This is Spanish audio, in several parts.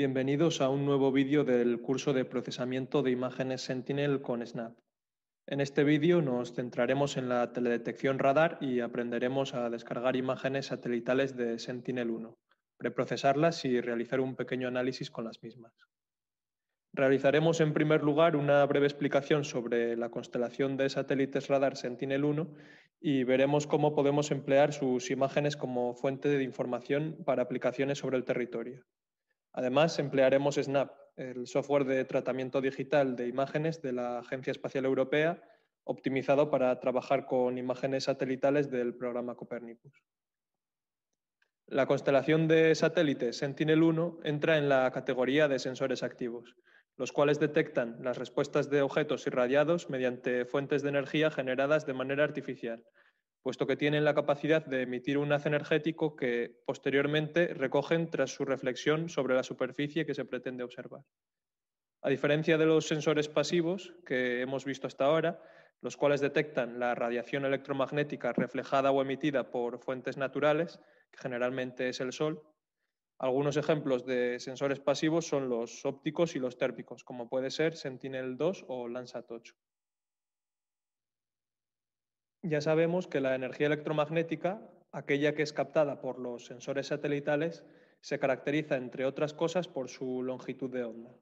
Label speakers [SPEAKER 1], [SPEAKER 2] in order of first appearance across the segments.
[SPEAKER 1] Bienvenidos a un nuevo vídeo del curso de procesamiento de imágenes Sentinel con Snap. En este vídeo nos centraremos en la teledetección radar y aprenderemos a descargar imágenes satelitales de Sentinel-1, preprocesarlas y realizar un pequeño análisis con las mismas. Realizaremos en primer lugar una breve explicación sobre la constelación de satélites radar Sentinel-1 y veremos cómo podemos emplear sus imágenes como fuente de información para aplicaciones sobre el territorio. Además, emplearemos SNAP, el software de tratamiento digital de imágenes de la Agencia Espacial Europea, optimizado para trabajar con imágenes satelitales del programa Copernicus. La constelación de satélites Sentinel-1 entra en la categoría de sensores activos, los cuales detectan las respuestas de objetos irradiados mediante fuentes de energía generadas de manera artificial, puesto que tienen la capacidad de emitir un haz energético que posteriormente recogen tras su reflexión sobre la superficie que se pretende observar. A diferencia de los sensores pasivos que hemos visto hasta ahora, los cuales detectan la radiación electromagnética reflejada o emitida por fuentes naturales, que generalmente es el sol, algunos ejemplos de sensores pasivos son los ópticos y los térmicos, como puede ser Sentinel-2 o Landsat 8. Ya sabemos que la energía electromagnética, aquella que es captada por los sensores satelitales, se caracteriza, entre otras cosas, por su longitud de onda.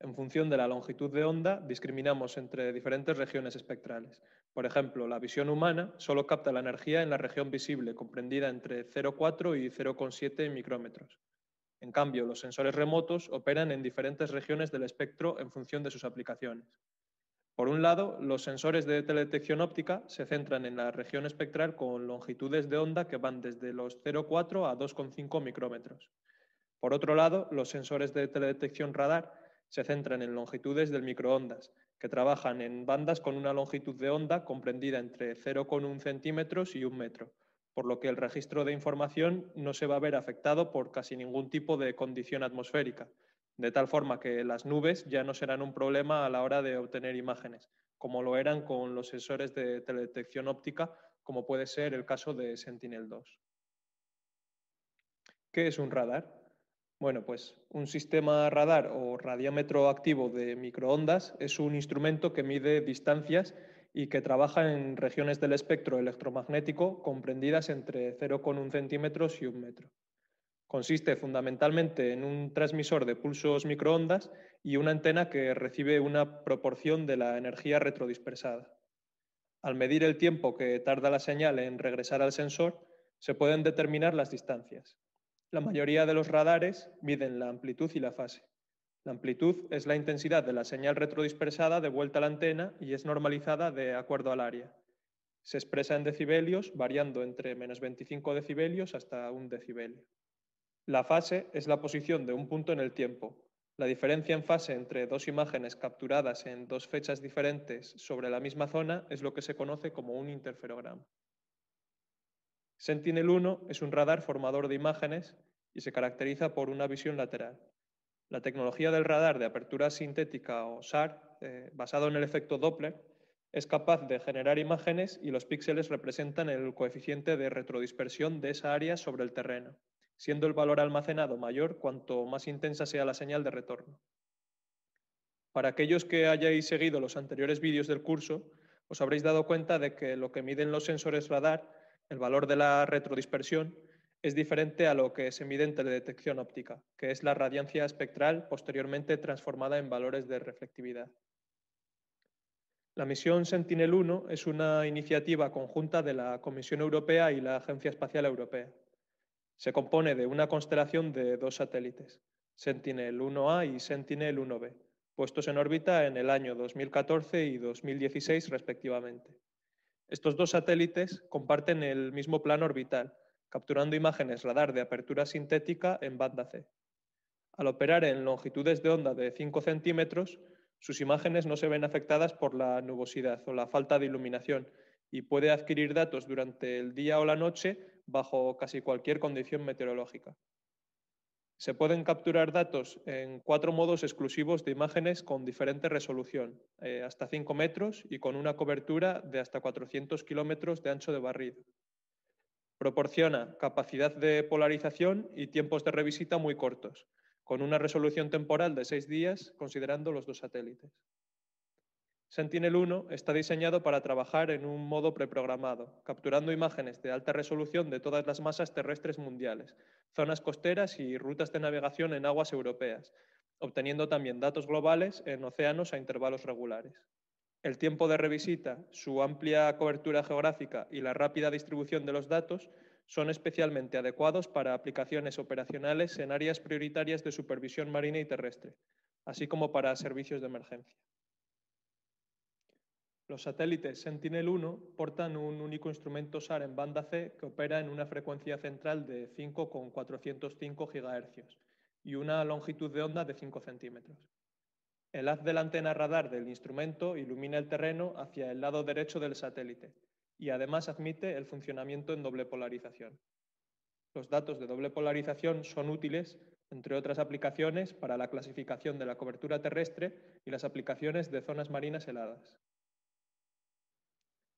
[SPEAKER 1] En función de la longitud de onda, discriminamos entre diferentes regiones espectrales. Por ejemplo, la visión humana solo capta la energía en la región visible, comprendida entre 0,4 y 0,7 micrómetros. En cambio, los sensores remotos operan en diferentes regiones del espectro en función de sus aplicaciones. Por un lado, los sensores de teledetección óptica se centran en la región espectral con longitudes de onda que van desde los 0,4 a 2,5 micrómetros. Por otro lado, los sensores de teledetección radar se centran en longitudes del microondas, que trabajan en bandas con una longitud de onda comprendida entre 0,1 centímetros y 1 metro, por lo que el registro de información no se va a ver afectado por casi ningún tipo de condición atmosférica, de tal forma que las nubes ya no serán un problema a la hora de obtener imágenes, como lo eran con los sensores de teledetección óptica, como puede ser el caso de Sentinel-2. ¿Qué es un radar? Bueno, pues un sistema radar o radiámetro activo de microondas es un instrumento que mide distancias y que trabaja en regiones del espectro electromagnético comprendidas entre 0,1 centímetros y 1 metro. Consiste fundamentalmente en un transmisor de pulsos microondas y una antena que recibe una proporción de la energía retrodispersada. Al medir el tiempo que tarda la señal en regresar al sensor, se pueden determinar las distancias. La mayoría de los radares miden la amplitud y la fase. La amplitud es la intensidad de la señal retrodispersada de vuelta a la antena y es normalizada de acuerdo al área. Se expresa en decibelios, variando entre menos 25 decibelios hasta un decibelio. La fase es la posición de un punto en el tiempo. La diferencia en fase entre dos imágenes capturadas en dos fechas diferentes sobre la misma zona es lo que se conoce como un interferograma. Sentinel-1 es un radar formador de imágenes y se caracteriza por una visión lateral. La tecnología del radar de apertura sintética o SAR, eh, basado en el efecto Doppler, es capaz de generar imágenes y los píxeles representan el coeficiente de retrodispersión de esa área sobre el terreno siendo el valor almacenado mayor cuanto más intensa sea la señal de retorno. Para aquellos que hayáis seguido los anteriores vídeos del curso, os habréis dado cuenta de que lo que miden los sensores radar, el valor de la retrodispersión, es diferente a lo que se mide en teledetección óptica, que es la radiancia espectral posteriormente transformada en valores de reflectividad. La misión Sentinel-1 es una iniciativa conjunta de la Comisión Europea y la Agencia Espacial Europea. Se compone de una constelación de dos satélites, Sentinel-1A y Sentinel-1B, puestos en órbita en el año 2014 y 2016 respectivamente. Estos dos satélites comparten el mismo plano orbital, capturando imágenes radar de apertura sintética en banda C. Al operar en longitudes de onda de 5 centímetros, sus imágenes no se ven afectadas por la nubosidad o la falta de iluminación y puede adquirir datos durante el día o la noche bajo casi cualquier condición meteorológica. Se pueden capturar datos en cuatro modos exclusivos de imágenes con diferente resolución, eh, hasta 5 metros y con una cobertura de hasta 400 kilómetros de ancho de barrido. Proporciona capacidad de polarización y tiempos de revisita muy cortos, con una resolución temporal de seis días considerando los dos satélites. Sentinel-1 está diseñado para trabajar en un modo preprogramado, capturando imágenes de alta resolución de todas las masas terrestres mundiales, zonas costeras y rutas de navegación en aguas europeas, obteniendo también datos globales en océanos a intervalos regulares. El tiempo de revisita, su amplia cobertura geográfica y la rápida distribución de los datos son especialmente adecuados para aplicaciones operacionales en áreas prioritarias de supervisión marina y terrestre, así como para servicios de emergencia. Los satélites Sentinel-1 portan un único instrumento SAR en banda C que opera en una frecuencia central de 5,405 GHz y una longitud de onda de 5 centímetros. El haz de la antena radar del instrumento ilumina el terreno hacia el lado derecho del satélite y además admite el funcionamiento en doble polarización. Los datos de doble polarización son útiles, entre otras aplicaciones, para la clasificación de la cobertura terrestre y las aplicaciones de zonas marinas heladas.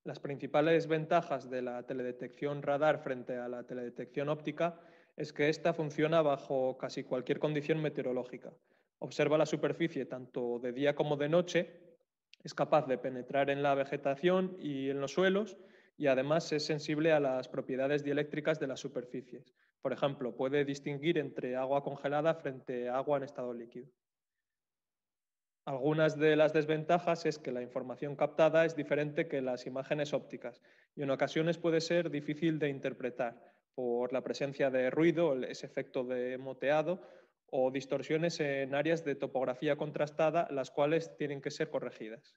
[SPEAKER 1] Las principales ventajas de la teledetección radar frente a la teledetección óptica es que esta funciona bajo casi cualquier condición meteorológica. Observa la superficie tanto de día como de noche, es capaz de penetrar en la vegetación y en los suelos y además es sensible a las propiedades dieléctricas de las superficies. Por ejemplo, puede distinguir entre agua congelada frente a agua en estado líquido. Algunas de las desventajas es que la información captada es diferente que las imágenes ópticas y en ocasiones puede ser difícil de interpretar por la presencia de ruido, ese efecto de moteado o distorsiones en áreas de topografía contrastada, las cuales tienen que ser corregidas.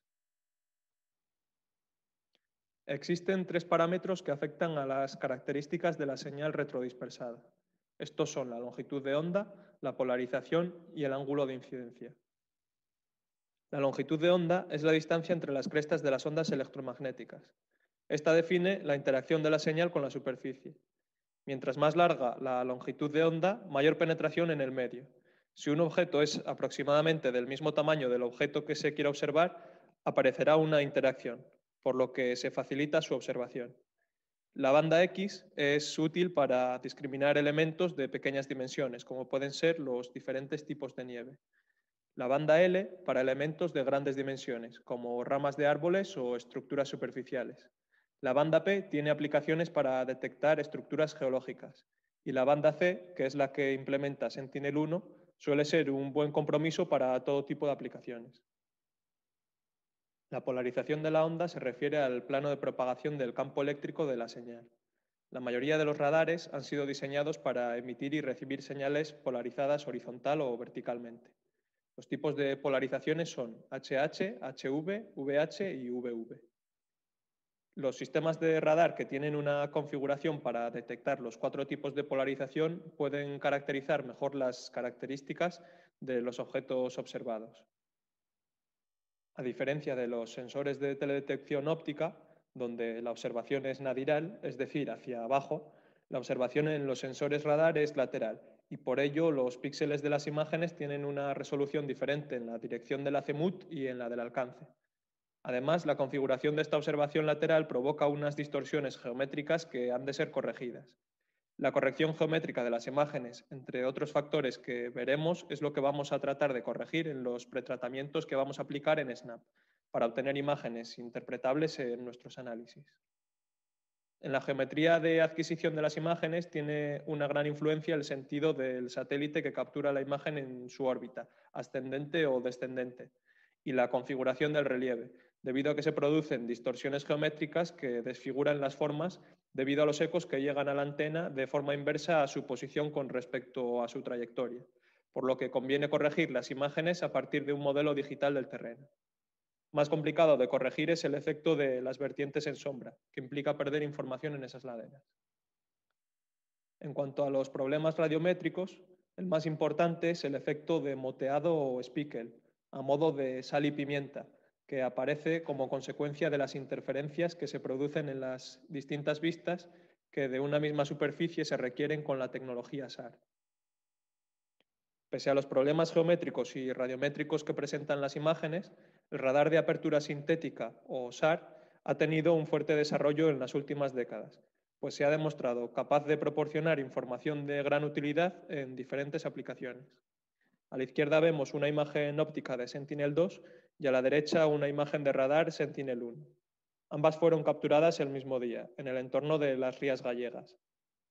[SPEAKER 1] Existen tres parámetros que afectan a las características de la señal retrodispersada. Estos son la longitud de onda, la polarización y el ángulo de incidencia. La longitud de onda es la distancia entre las crestas de las ondas electromagnéticas. Esta define la interacción de la señal con la superficie. Mientras más larga la longitud de onda, mayor penetración en el medio. Si un objeto es aproximadamente del mismo tamaño del objeto que se quiera observar, aparecerá una interacción, por lo que se facilita su observación. La banda X es útil para discriminar elementos de pequeñas dimensiones, como pueden ser los diferentes tipos de nieve. La banda L para elementos de grandes dimensiones, como ramas de árboles o estructuras superficiales. La banda P tiene aplicaciones para detectar estructuras geológicas. Y la banda C, que es la que implementa Sentinel-1, suele ser un buen compromiso para todo tipo de aplicaciones. La polarización de la onda se refiere al plano de propagación del campo eléctrico de la señal. La mayoría de los radares han sido diseñados para emitir y recibir señales polarizadas horizontal o verticalmente. Los tipos de polarizaciones son HH, HV, VH y VV. Los sistemas de radar que tienen una configuración para detectar los cuatro tipos de polarización pueden caracterizar mejor las características de los objetos observados. A diferencia de los sensores de teledetección óptica, donde la observación es nadiral, es decir, hacia abajo, la observación en los sensores radar es lateral y por ello los píxeles de las imágenes tienen una resolución diferente en la dirección del azimut y en la del alcance. Además, la configuración de esta observación lateral provoca unas distorsiones geométricas que han de ser corregidas. La corrección geométrica de las imágenes, entre otros factores que veremos, es lo que vamos a tratar de corregir en los pretratamientos que vamos a aplicar en Snap para obtener imágenes interpretables en nuestros análisis. En la geometría de adquisición de las imágenes tiene una gran influencia el sentido del satélite que captura la imagen en su órbita, ascendente o descendente, y la configuración del relieve, debido a que se producen distorsiones geométricas que desfiguran las formas debido a los ecos que llegan a la antena de forma inversa a su posición con respecto a su trayectoria, por lo que conviene corregir las imágenes a partir de un modelo digital del terreno más complicado de corregir es el efecto de las vertientes en sombra, que implica perder información en esas laderas. En cuanto a los problemas radiométricos, el más importante es el efecto de moteado o speckle, a modo de sal y pimienta, que aparece como consecuencia de las interferencias que se producen en las distintas vistas que de una misma superficie se requieren con la tecnología SAR. Pese a los problemas geométricos y radiométricos que presentan las imágenes, el radar de apertura sintética o SAR ha tenido un fuerte desarrollo en las últimas décadas, pues se ha demostrado capaz de proporcionar información de gran utilidad en diferentes aplicaciones. A la izquierda vemos una imagen óptica de Sentinel-2 y a la derecha una imagen de radar Sentinel-1. Ambas fueron capturadas el mismo día, en el entorno de las Rías Gallegas.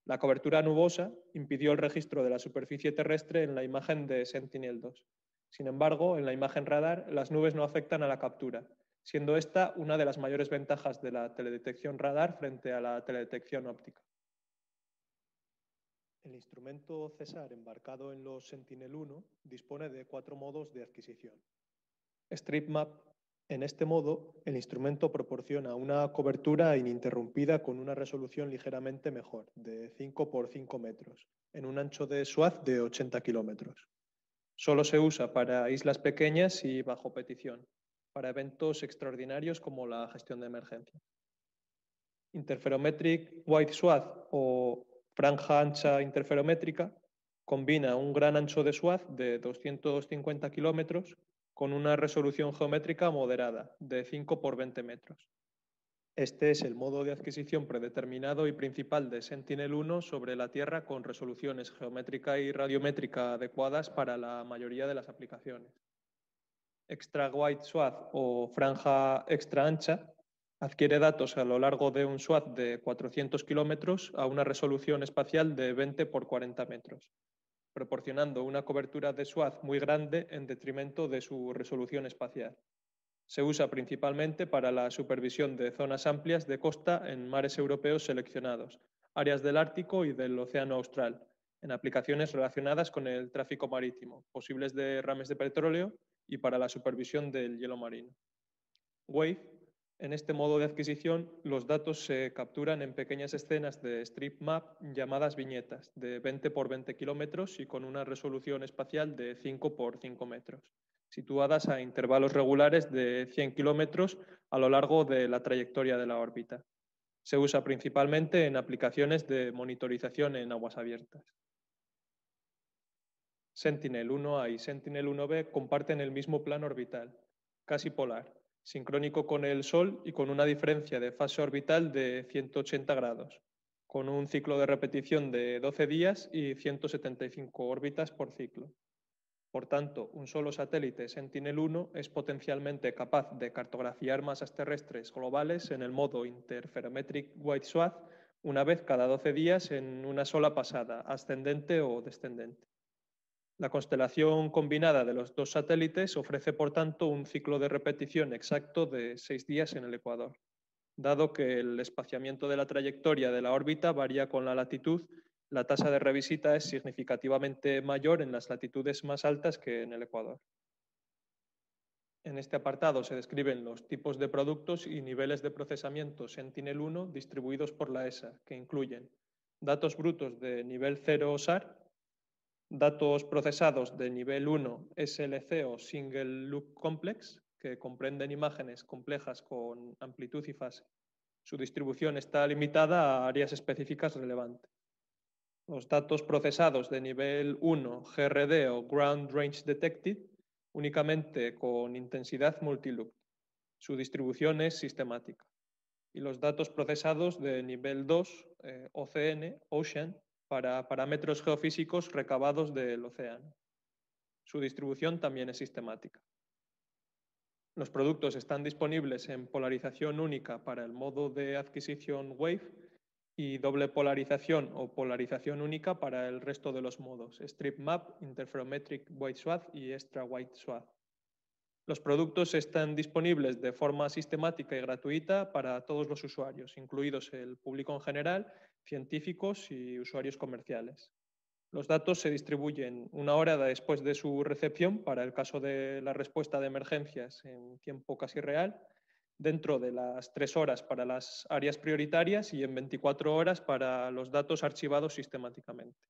[SPEAKER 1] La cobertura nubosa impidió el registro de la superficie terrestre en la imagen de Sentinel-2. Sin embargo, en la imagen radar, las nubes no afectan a la captura, siendo esta una de las mayores ventajas de la teledetección radar frente a la teledetección óptica. El instrumento César embarcado en los Sentinel-1 dispone de cuatro modos de adquisición. Stripmap. En este modo, el instrumento proporciona una cobertura ininterrumpida con una resolución ligeramente mejor, de 5 por 5 metros, en un ancho de SWAT de 80 kilómetros. Solo se usa para islas pequeñas y bajo petición, para eventos extraordinarios como la gestión de emergencia. Interferometric Wide Swath o franja ancha interferométrica combina un gran ancho de swath de 250 kilómetros con una resolución geométrica moderada de 5 por 20 metros. Este es el modo de adquisición predeterminado y principal de Sentinel-1 sobre la Tierra con resoluciones geométrica y radiométrica adecuadas para la mayoría de las aplicaciones. Extra Wide Swath o franja extra ancha adquiere datos a lo largo de un swath de 400 kilómetros a una resolución espacial de 20 por 40 metros proporcionando una cobertura de SWAT muy grande en detrimento de su resolución espacial. Se usa principalmente para la supervisión de zonas amplias de costa en mares europeos seleccionados, áreas del Ártico y del Océano Austral, en aplicaciones relacionadas con el tráfico marítimo, posibles derrames de petróleo y para la supervisión del hielo marino. WAVE en este modo de adquisición, los datos se capturan en pequeñas escenas de strip map llamadas viñetas, de 20 por 20 kilómetros y con una resolución espacial de 5 por 5 metros, situadas a intervalos regulares de 100 kilómetros a lo largo de la trayectoria de la órbita. Se usa principalmente en aplicaciones de monitorización en aguas abiertas. Sentinel-1A y Sentinel-1B comparten el mismo plano orbital, casi polar, sincrónico con el Sol y con una diferencia de fase orbital de 180 grados, con un ciclo de repetición de 12 días y 175 órbitas por ciclo. Por tanto, un solo satélite Sentinel-1 es potencialmente capaz de cartografiar masas terrestres globales en el modo Interferometric White Swath una vez cada 12 días en una sola pasada, ascendente o descendente. La constelación combinada de los dos satélites ofrece, por tanto, un ciclo de repetición exacto de seis días en el ecuador, dado que el espaciamiento de la trayectoria de la órbita varía con la latitud la tasa de revisita es significativamente mayor en las latitudes más altas que en el Ecuador. En este apartado se describen los tipos de productos y niveles de procesamiento Sentinel-1 distribuidos por la ESA, que incluyen datos brutos de nivel 0 SAR, Datos procesados de nivel 1 SLC o Single Loop Complex, que comprenden imágenes complejas con amplitud y fase. Su distribución está limitada a áreas específicas relevantes. Los datos procesados de nivel 1 GRD o Ground Range Detected únicamente con intensidad multilook Su distribución es sistemática. Y los datos procesados de nivel 2 eh, OCN, Ocean, para parámetros geofísicos recabados del océano. Su distribución también es sistemática. Los productos están disponibles en polarización única para el modo de adquisición WAVE y doble polarización o polarización única para el resto de los modos, Strip Map, Interferometric White Swath y Extra White Swath. Los productos están disponibles de forma sistemática y gratuita para todos los usuarios, incluidos el público en general científicos y usuarios comerciales. Los datos se distribuyen una hora después de su recepción para el caso de la respuesta de emergencias en tiempo casi real, dentro de las tres horas para las áreas prioritarias y en 24 horas para los datos archivados sistemáticamente.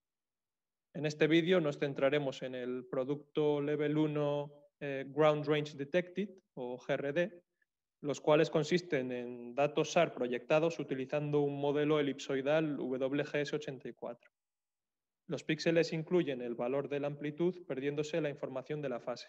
[SPEAKER 1] En este vídeo nos centraremos en el producto Level 1 eh, Ground Range Detected o GRD, los cuales consisten en datos SAR proyectados utilizando un modelo elipsoidal WGS84. Los píxeles incluyen el valor de la amplitud, perdiéndose la información de la fase.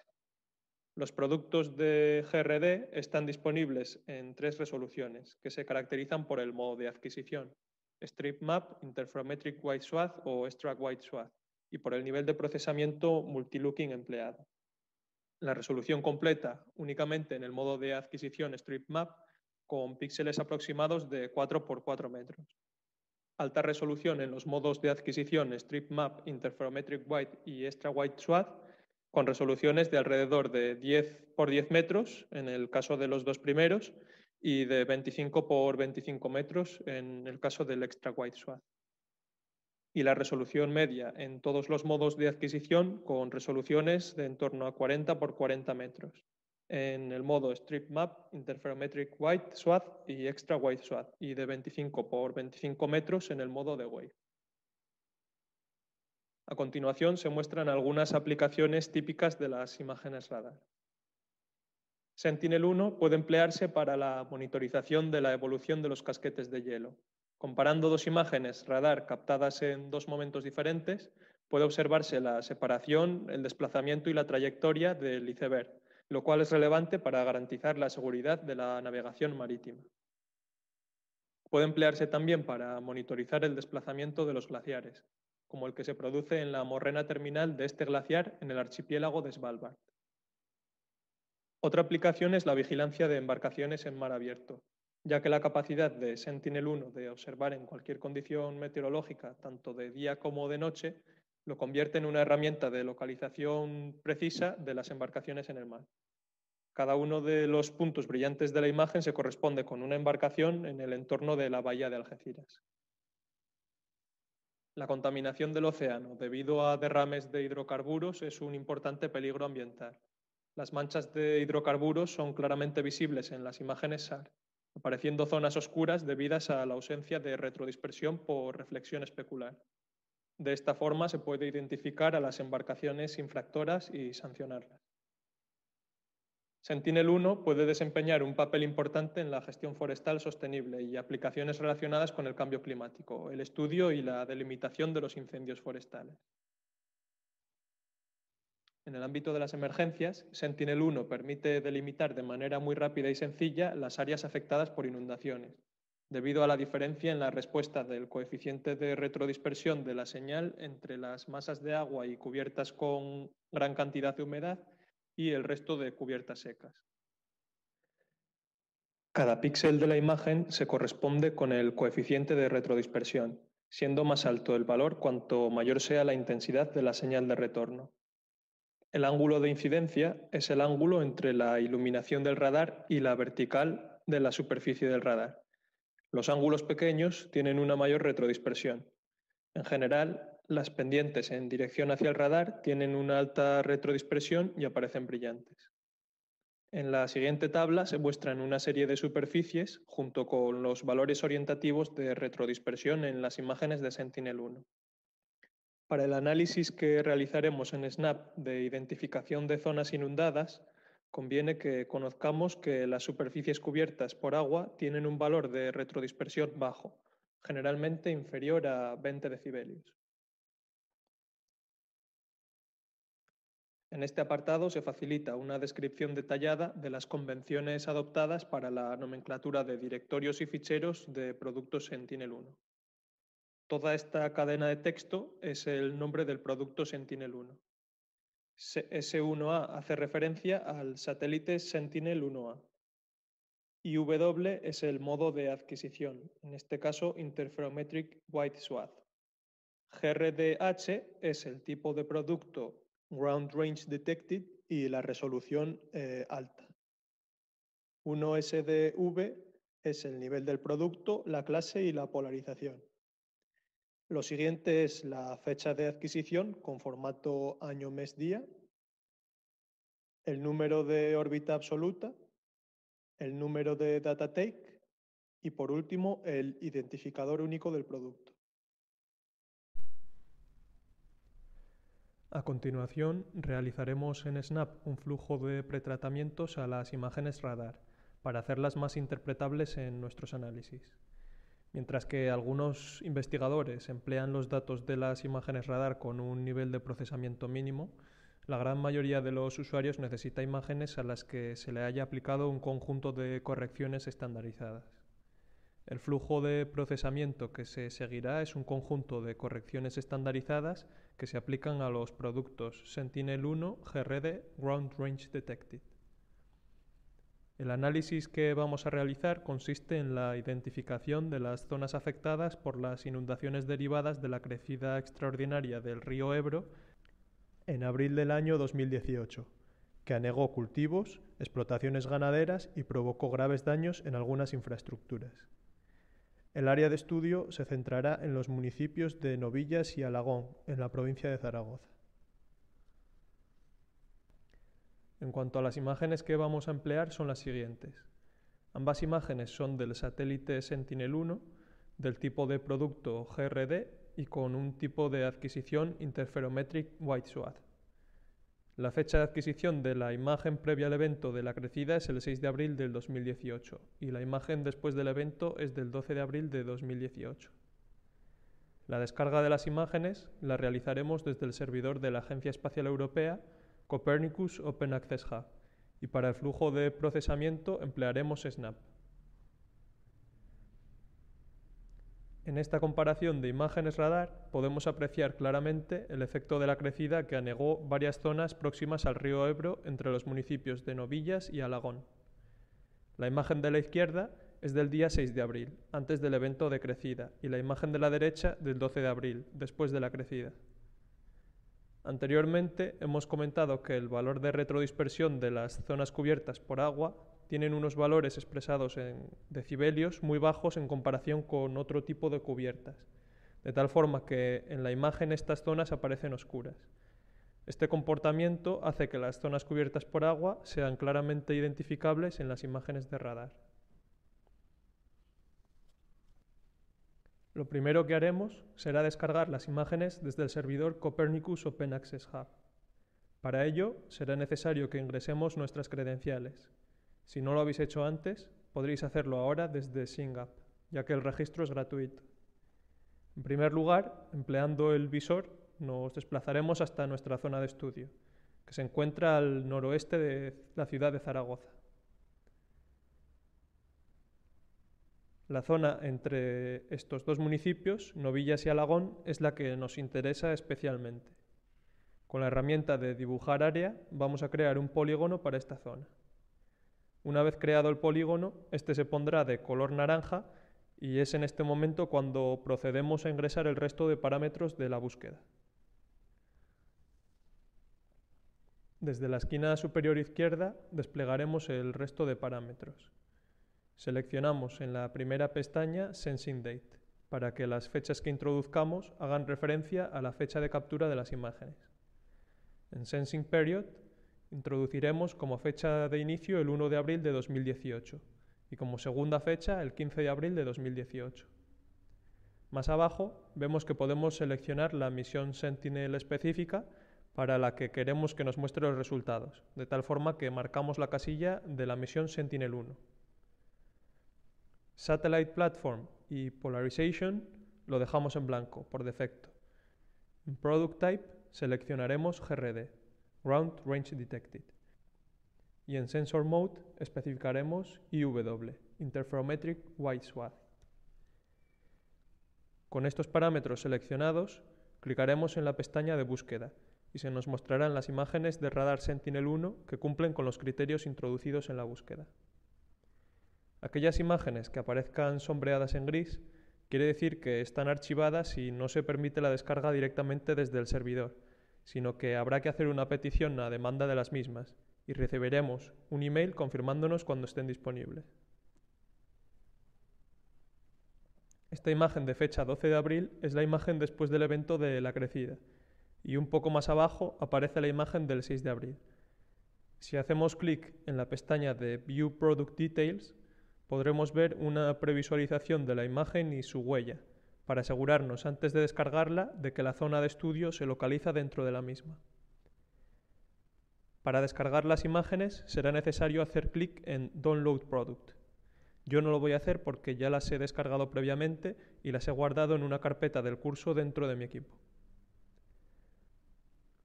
[SPEAKER 1] Los productos de GRD están disponibles en tres resoluciones, que se caracterizan por el modo de adquisición, Strip Map, Interferometric Wide Swath o Extract Wide Swath, y por el nivel de procesamiento multilooking empleado la resolución completa únicamente en el modo de adquisición Strip Map con píxeles aproximados de 4 x 4 metros. Alta resolución en los modos de adquisición Strip Map, Interferometric Wide y Extra Wide Swath con resoluciones de alrededor de 10 por 10 metros en el caso de los dos primeros y de 25 por 25 metros en el caso del Extra Wide Swath y la resolución media en todos los modos de adquisición con resoluciones de en torno a 40 por 40 metros en el modo Strip Map, Interferometric Wide Swath y Extra Wide Swath, y de 25 por 25 metros en el modo de Wave. A continuación se muestran algunas aplicaciones típicas de las imágenes radar. Sentinel-1 puede emplearse para la monitorización de la evolución de los casquetes de hielo, Comparando dos imágenes radar captadas en dos momentos diferentes, puede observarse la separación, el desplazamiento y la trayectoria del iceberg, lo cual es relevante para garantizar la seguridad de la navegación marítima. Puede emplearse también para monitorizar el desplazamiento de los glaciares, como el que se produce en la morrena terminal de este glaciar en el archipiélago de Svalbard. Otra aplicación es la vigilancia de embarcaciones en mar abierto, ya que la capacidad de Sentinel-1 de observar en cualquier condición meteorológica, tanto de día como de noche, lo convierte en una herramienta de localización precisa de las embarcaciones en el mar. Cada uno de los puntos brillantes de la imagen se corresponde con una embarcación en el entorno de la bahía de Algeciras. La contaminación del océano debido a derrames de hidrocarburos es un importante peligro ambiental. Las manchas de hidrocarburos son claramente visibles en las imágenes SAR apareciendo zonas oscuras debidas a la ausencia de retrodispersión por reflexión especular. De esta forma se puede identificar a las embarcaciones infractoras y sancionarlas. Sentinel-1 puede desempeñar un papel importante en la gestión forestal sostenible y aplicaciones relacionadas con el cambio climático, el estudio y la delimitación de los incendios forestales. En el ámbito de las emergencias, Sentinel-1 permite delimitar de manera muy rápida y sencilla las áreas afectadas por inundaciones, debido a la diferencia en la respuesta del coeficiente de retrodispersión de la señal entre las masas de agua y cubiertas con gran cantidad de humedad y el resto de cubiertas secas. Cada píxel de la imagen se corresponde con el coeficiente de retrodispersión, siendo más alto el valor cuanto mayor sea la intensidad de la señal de retorno. El ángulo de incidencia es el ángulo entre la iluminación del radar y la vertical de la superficie del radar. Los ángulos pequeños tienen una mayor retrodispersión. En general, las pendientes en dirección hacia el radar tienen una alta retrodispersión y aparecen brillantes. En la siguiente tabla se muestran una serie de superficies junto con los valores orientativos de retrodispersión en las imágenes de Sentinel-1. Para el análisis que realizaremos en SNAP de identificación de zonas inundadas, conviene que conozcamos que las superficies cubiertas por agua tienen un valor de retrodispersión bajo, generalmente inferior a 20 decibelios. En este apartado se facilita una descripción detallada de las convenciones adoptadas para la nomenclatura de directorios y ficheros de productos Sentinel-1. Toda esta cadena de texto es el nombre del producto Sentinel-1. S1A hace referencia al satélite Sentinel-1A y W es el modo de adquisición, en este caso Interferometric White Swath. GRDH es el tipo de producto Ground Range Detected y la resolución eh, alta. 1SDV es el nivel del producto, la clase y la polarización. Lo siguiente es la fecha de adquisición con formato año-mes-día, el número de órbita absoluta, el número de data take y por último el identificador único del producto. A continuación, realizaremos en Snap un flujo de pretratamientos a las imágenes radar para hacerlas más interpretables en nuestros análisis. Mientras que algunos investigadores emplean los datos de las imágenes radar con un nivel de procesamiento mínimo, la gran mayoría de los usuarios necesita imágenes a las que se le haya aplicado un conjunto de correcciones estandarizadas. El flujo de procesamiento que se seguirá es un conjunto de correcciones estandarizadas que se aplican a los productos Sentinel-1 GRD Ground Range Detected. El análisis que vamos a realizar consiste en la identificación de las zonas afectadas por las inundaciones derivadas de la crecida extraordinaria del río Ebro en abril del año 2018, que anegó cultivos, explotaciones ganaderas y provocó graves daños en algunas infraestructuras. El área de estudio se centrará en los municipios de Novillas y Alagón, en la provincia de Zaragoza. En cuanto a las imágenes que vamos a emplear son las siguientes. Ambas imágenes son del satélite Sentinel-1, del tipo de producto GRD y con un tipo de adquisición Interferometric White Swath. La fecha de adquisición de la imagen previa al evento de la crecida es el 6 de abril del 2018 y la imagen después del evento es del 12 de abril de 2018. La descarga de las imágenes la realizaremos desde el servidor de la Agencia Espacial Europea Copernicus Open Access Hub y para el flujo de procesamiento emplearemos Snap. En esta comparación de imágenes radar podemos apreciar claramente el efecto de la crecida que anegó varias zonas próximas al río Ebro entre los municipios de Novillas y Alagón. La imagen de la izquierda es del día 6 de abril, antes del evento de crecida, y la imagen de la derecha del 12 de abril, después de la crecida. Anteriormente hemos comentado que el valor de retrodispersión de las zonas cubiertas por agua tienen unos valores expresados en decibelios muy bajos en comparación con otro tipo de cubiertas, de tal forma que en la imagen estas zonas aparecen oscuras. Este comportamiento hace que las zonas cubiertas por agua sean claramente identificables en las imágenes de radar. Lo primero que haremos será descargar las imágenes desde el servidor Copernicus Open Access Hub. Para ello, será necesario que ingresemos nuestras credenciales. Si no lo habéis hecho antes, podréis hacerlo ahora desde Singap, ya que el registro es gratuito. En primer lugar, empleando el visor, nos desplazaremos hasta nuestra zona de estudio, que se encuentra al noroeste de la ciudad de Zaragoza. La zona entre estos dos municipios, Novillas y Alagón, es la que nos interesa especialmente. Con la herramienta de dibujar área vamos a crear un polígono para esta zona. Una vez creado el polígono, este se pondrá de color naranja y es en este momento cuando procedemos a ingresar el resto de parámetros de la búsqueda. Desde la esquina superior izquierda desplegaremos el resto de parámetros. Seleccionamos en la primera pestaña Sensing Date para que las fechas que introduzcamos hagan referencia a la fecha de captura de las imágenes. En Sensing Period introduciremos como fecha de inicio el 1 de abril de 2018 y como segunda fecha el 15 de abril de 2018. Más abajo vemos que podemos seleccionar la misión Sentinel específica para la que queremos que nos muestre los resultados, de tal forma que marcamos la casilla de la misión Sentinel-1. Satellite Platform y Polarization lo dejamos en blanco por defecto. En Product Type seleccionaremos GRD, Ground Range Detected. Y en Sensor Mode especificaremos IW, Interferometric Wide Swath. Con estos parámetros seleccionados, clicaremos en la pestaña de búsqueda y se nos mostrarán las imágenes de radar Sentinel-1 que cumplen con los criterios introducidos en la búsqueda. Aquellas imágenes que aparezcan sombreadas en gris quiere decir que están archivadas y no se permite la descarga directamente desde el servidor, sino que habrá que hacer una petición a demanda de las mismas y recibiremos un email confirmándonos cuando estén disponibles. Esta imagen de fecha 12 de abril es la imagen después del evento de la crecida y un poco más abajo aparece la imagen del 6 de abril. Si hacemos clic en la pestaña de View Product Details, podremos ver una previsualización de la imagen y su huella, para asegurarnos antes de descargarla de que la zona de estudio se localiza dentro de la misma. Para descargar las imágenes será necesario hacer clic en Download Product. Yo no lo voy a hacer porque ya las he descargado previamente y las he guardado en una carpeta del curso dentro de mi equipo.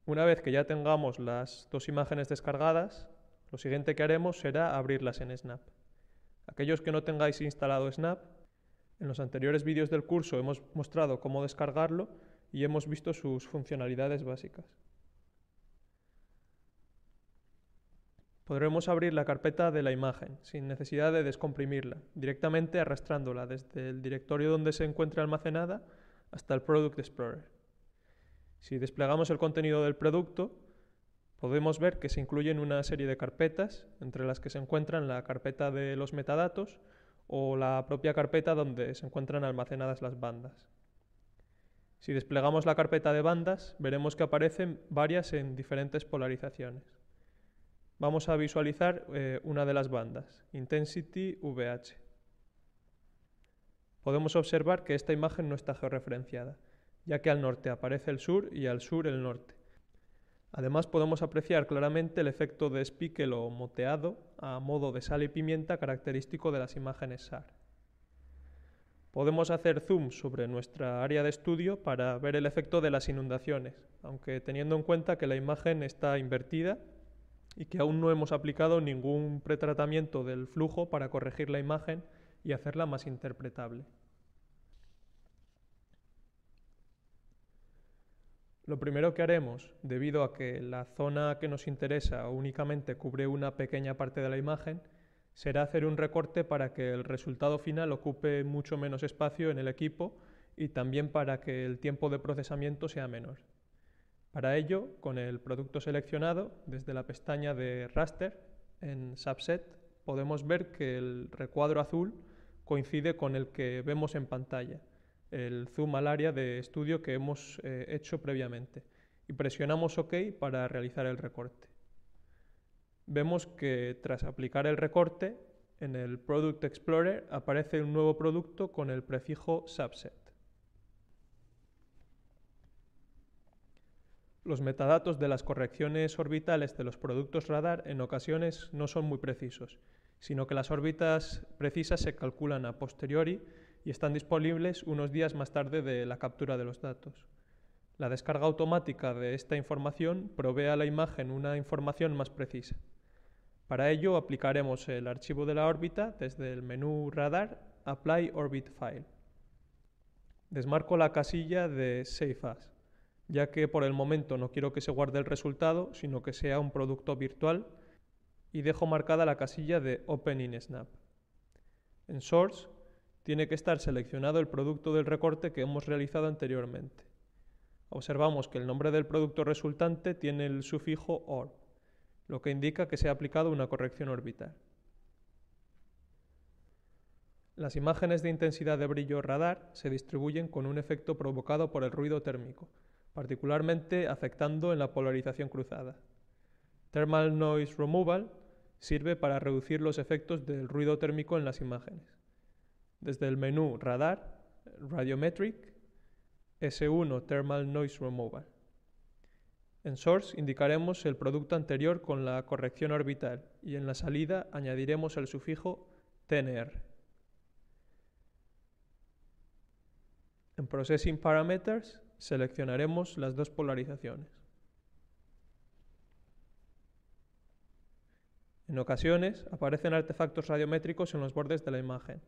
[SPEAKER 1] Una vez que ya tengamos las dos imágenes descargadas, lo siguiente que haremos será abrirlas en Snap. Aquellos que no tengáis instalado Snap, en los anteriores vídeos del curso hemos mostrado cómo descargarlo y hemos visto sus funcionalidades básicas. Podremos abrir la carpeta de la imagen sin necesidad de descomprimirla, directamente arrastrándola desde el directorio donde se encuentra almacenada hasta el Product Explorer. Si desplegamos el contenido del producto, Podemos ver que se incluyen una serie de carpetas, entre las que se encuentran la carpeta de los metadatos o la propia carpeta donde se encuentran almacenadas las bandas. Si desplegamos la carpeta de bandas, veremos que aparecen varias en diferentes polarizaciones. Vamos a visualizar eh, una de las bandas, Intensity VH. Podemos observar que esta imagen no está georreferenciada, ya que al norte aparece el sur y al sur el norte. Además podemos apreciar claramente el efecto de espiquel o moteado a modo de sal y pimienta característico de las imágenes SAR. Podemos hacer zoom sobre nuestra área de estudio para ver el efecto de las inundaciones, aunque teniendo en cuenta que la imagen está invertida y que aún no hemos aplicado ningún pretratamiento del flujo para corregir la imagen y hacerla más interpretable. Lo primero que haremos, debido a que la zona que nos interesa únicamente cubre una pequeña parte de la imagen, será hacer un recorte para que el resultado final ocupe mucho menos espacio en el equipo y también para que el tiempo de procesamiento sea menor. Para ello, con el producto seleccionado, desde la pestaña de Raster, en Subset, podemos ver que el recuadro azul coincide con el que vemos en pantalla el zoom al área de estudio que hemos eh, hecho previamente y presionamos OK para realizar el recorte. Vemos que tras aplicar el recorte, en el Product Explorer aparece un nuevo producto con el prefijo subset. Los metadatos de las correcciones orbitales de los productos radar en ocasiones no son muy precisos, sino que las órbitas precisas se calculan a posteriori y están disponibles unos días más tarde de la captura de los datos. La descarga automática de esta información provee a la imagen una información más precisa. Para ello aplicaremos el archivo de la órbita desde el menú Radar Apply Orbit File. Desmarco la casilla de Save As, ya que por el momento no quiero que se guarde el resultado, sino que sea un producto virtual, y dejo marcada la casilla de Open in Snap. En Source tiene que estar seleccionado el producto del recorte que hemos realizado anteriormente. Observamos que el nombre del producto resultante tiene el sufijo OR, lo que indica que se ha aplicado una corrección orbital. Las imágenes de intensidad de brillo radar se distribuyen con un efecto provocado por el ruido térmico, particularmente afectando en la polarización cruzada. Thermal Noise Removal sirve para reducir los efectos del ruido térmico en las imágenes. Desde el menú Radar, Radiometric, S1 Thermal Noise Removal. En Source indicaremos el producto anterior con la corrección orbital y en la salida añadiremos el sufijo TNR. En Processing Parameters seleccionaremos las dos polarizaciones. En ocasiones aparecen artefactos radiométricos en los bordes de la imagen,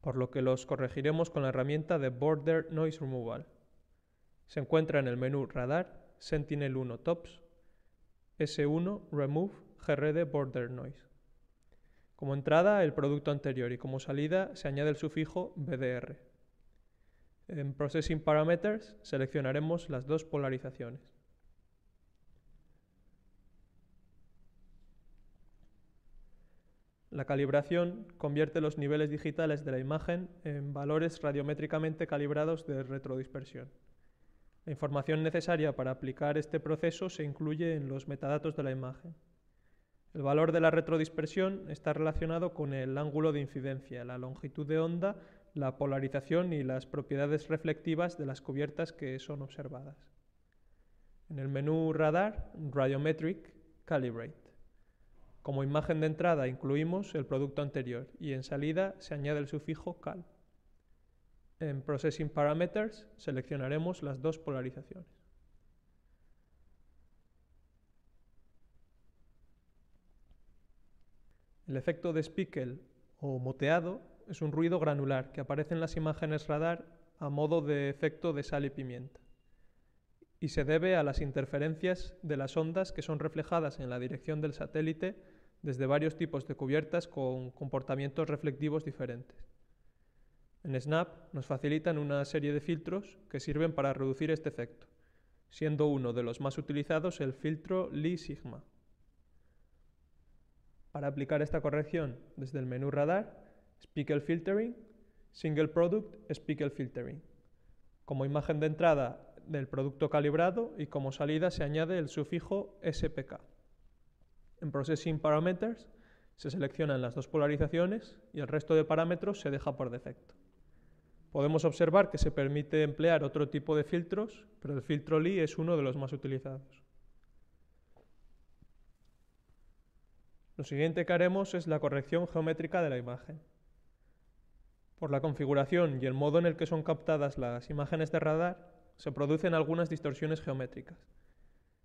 [SPEAKER 1] por lo que los corregiremos con la herramienta de Border Noise Removal. Se encuentra en el menú Radar, Sentinel-1 Tops, S1 Remove GRD Border Noise. Como entrada, el producto anterior y como salida se añade el sufijo BDR. En Processing Parameters seleccionaremos las dos polarizaciones. La calibración convierte los niveles digitales de la imagen en valores radiométricamente calibrados de retrodispersión. La información necesaria para aplicar este proceso se incluye en los metadatos de la imagen. El valor de la retrodispersión está relacionado con el ángulo de incidencia, la longitud de onda, la polarización y las propiedades reflectivas de las cubiertas que son observadas. En el menú Radar, Radiometric, Calibrate. Como imagen de entrada incluimos el producto anterior y en salida se añade el sufijo cal. En Processing Parameters seleccionaremos las dos polarizaciones. El efecto de speckle o moteado es un ruido granular que aparece en las imágenes radar a modo de efecto de sal y pimienta y se debe a las interferencias de las ondas que son reflejadas en la dirección del satélite desde varios tipos de cubiertas con comportamientos reflectivos diferentes. En Snap nos facilitan una serie de filtros que sirven para reducir este efecto, siendo uno de los más utilizados el filtro li Sigma. Para aplicar esta corrección desde el menú Radar, Speckle Filtering, Single Product Speckle Filtering. Como imagen de entrada del producto calibrado y como salida se añade el sufijo SPK. En Processing Parameters se seleccionan las dos polarizaciones y el resto de parámetros se deja por defecto. Podemos observar que se permite emplear otro tipo de filtros, pero el filtro Lee es uno de los más utilizados. Lo siguiente que haremos es la corrección geométrica de la imagen. Por la configuración y el modo en el que son captadas las imágenes de radar, se producen algunas distorsiones geométricas.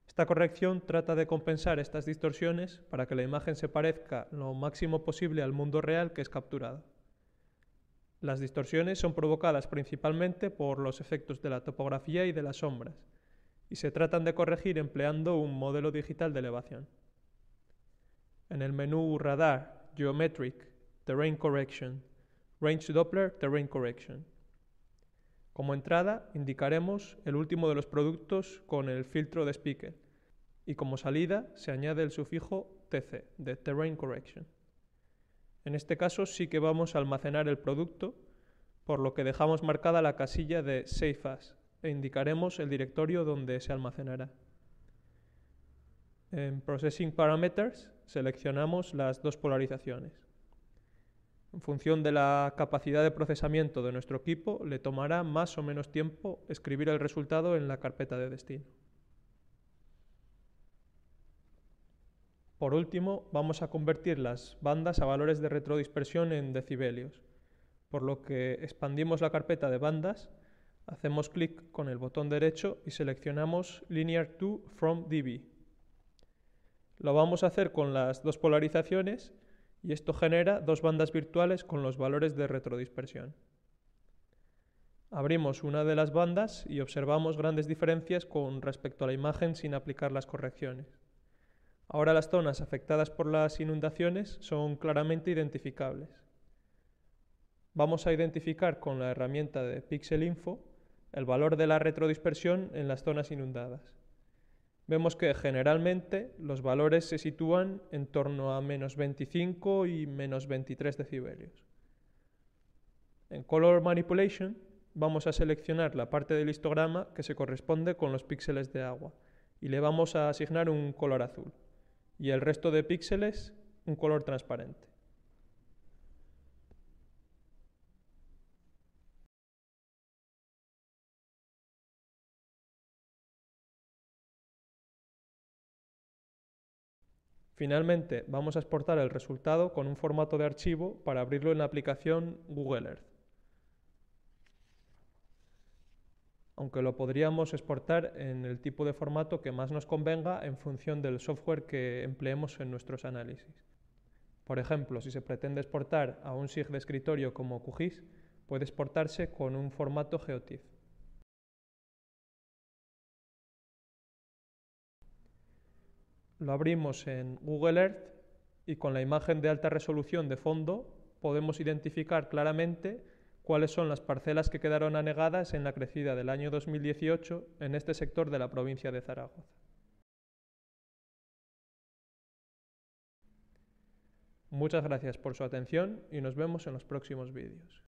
[SPEAKER 1] Esta corrección trata de compensar estas distorsiones para que la imagen se parezca lo máximo posible al mundo real que es capturado. Las distorsiones son provocadas principalmente por los efectos de la topografía y de las sombras, y se tratan de corregir empleando un modelo digital de elevación. En el menú Radar, Geometric, Terrain Correction, Range Doppler, Terrain Correction, como entrada indicaremos el último de los productos con el filtro de Speaker y como salida se añade el sufijo TC de Terrain Correction. En este caso sí que vamos a almacenar el producto, por lo que dejamos marcada la casilla de Save As e indicaremos el directorio donde se almacenará. En Processing Parameters seleccionamos las dos polarizaciones. En función de la capacidad de procesamiento de nuestro equipo, le tomará más o menos tiempo escribir el resultado en la carpeta de destino. Por último, vamos a convertir las bandas a valores de retrodispersión en decibelios, por lo que expandimos la carpeta de bandas, hacemos clic con el botón derecho y seleccionamos Linear to from dB. Lo vamos a hacer con las dos polarizaciones y esto genera dos bandas virtuales con los valores de retrodispersión. Abrimos una de las bandas y observamos grandes diferencias con respecto a la imagen sin aplicar las correcciones. Ahora las zonas afectadas por las inundaciones son claramente identificables. Vamos a identificar con la herramienta de Pixel Info el valor de la retrodispersión en las zonas inundadas vemos que generalmente los valores se sitúan en torno a menos 25 y menos 23 decibelios. En Color Manipulation vamos a seleccionar la parte del histograma que se corresponde con los píxeles de agua y le vamos a asignar un color azul y el resto de píxeles un color transparente. Finalmente, vamos a exportar el resultado con un formato de archivo para abrirlo en la aplicación Google Earth. Aunque lo podríamos exportar en el tipo de formato que más nos convenga en función del software que empleemos en nuestros análisis. Por ejemplo, si se pretende exportar a un SIG de escritorio como QGIS, puede exportarse con un formato GeoTIFF. lo abrimos en Google Earth y con la imagen de alta resolución de fondo podemos identificar claramente cuáles son las parcelas que quedaron anegadas en la crecida del año 2018 en este sector de la provincia de Zaragoza. Muchas gracias por su atención y nos vemos en los próximos vídeos.